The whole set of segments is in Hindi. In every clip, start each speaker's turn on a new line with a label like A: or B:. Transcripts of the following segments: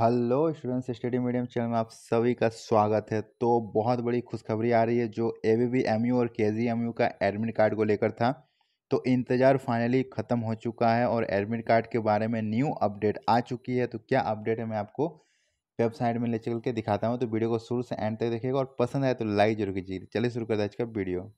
A: hello students study medium channel में आप सभी का स्वागत है तो बहुत बड़ी खुशखबरी आ रही है जो ए बी एम यू और के जी एम यू का एडमिट कार्ड को लेकर था तो इंतज़ार फाइनली ख़त्म हो चुका है और एडमिट कार्ड के बारे में न्यू अपडेट आ चुकी है तो क्या अपडेट है मैं आपको वेबसाइट में ले चल के दिखाता हूँ तो वीडियो को शुरू से एंड तक देखेगा और पसंद आए तो लाइक जरूर कीजिए चलिए शुरू करता है आज का वीडियो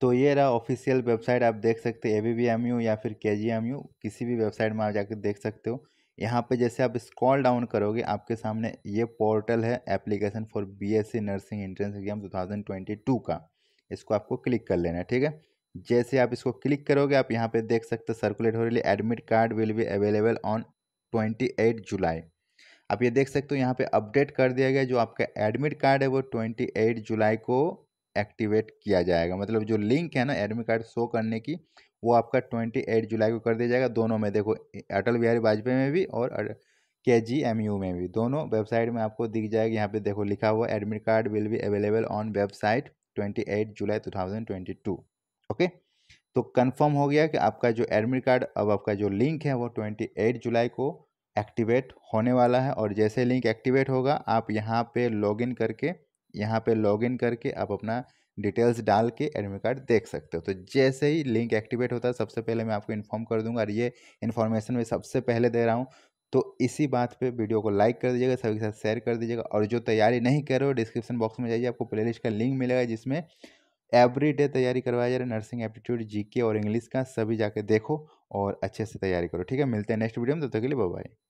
A: तो ये रहा ऑफिशियल वेबसाइट आप देख सकते हैं ए एम यू या फिर के जी एम यू किसी भी वेबसाइट में आप जाकर देख सकते हो यहाँ पे जैसे आप स्क्रॉल डाउन करोगे आपके सामने ये पोर्टल है application for BSc nursing entrance exam 2022 का इसको आपको क्लिक कर लेना है ठीक है जैसे आप इसको क्लिक करोगे आप यहाँ पे देख सकते हो सर्कुलेट हो रही admit card will be available on 28 July आप ये देख सकते हो यहाँ पे अपडेट कर दिया गया जो आपका एडमिट कार्ड है वो ट्वेंटी जुलाई को एक्टिवेट किया जाएगा मतलब जो लिंक है ना एडमिट कार्ड शो करने की वो आपका ट्वेंटी एट जुलाई को कर दिया जाएगा दोनों में देखो अटल बिहारी वाजपेयी में भी और के जी एम यू में भी दोनों वेबसाइट में आपको दिख जाएगा यहाँ पे देखो लिखा हुआ admit card will be available on website twenty eight July two thousand twenty two okay तो कंफर्म हो गया कि आपका जो एडमिट कार्ड अब आपका जो लिंक है वो ट्वेंटी एट जुलाई को एक्टिवेट होने वाला है और जैसे लिंक एक्टिवेट होगा आप यहाँ लॉग इन करके यहाँ पे लॉगिन करके आप अपना डिटेल्स डाल के एडमिट कार्ड देख सकते हो तो जैसे ही लिंक एक्टिवेट होता है सबसे पहले मैं आपको इन्फॉर्म कर दूंगा और ये इन्फॉर्मेशन मैं सबसे पहले दे रहा हूँ तो इसी बात पे वीडियो को लाइक कर दीजिएगा सभी के साथ शेयर कर दीजिएगा और जो तैयारी नहीं कर रहे हो डिस्क्रिप्शन बॉक्स में जाइए आपको प्लेलिस्ट का लिंक मिलेगा जिसमें एवरी डे तैयारी करवाया जा रहा है नर्सिंग एप्टीट्यूड जीके और इंग्लिश का सभी जाके देखो और अच्छे से तैयारी करो ठीक है मिलते हैं नेक्स्ट वीडियो में तब तक के लिए बाय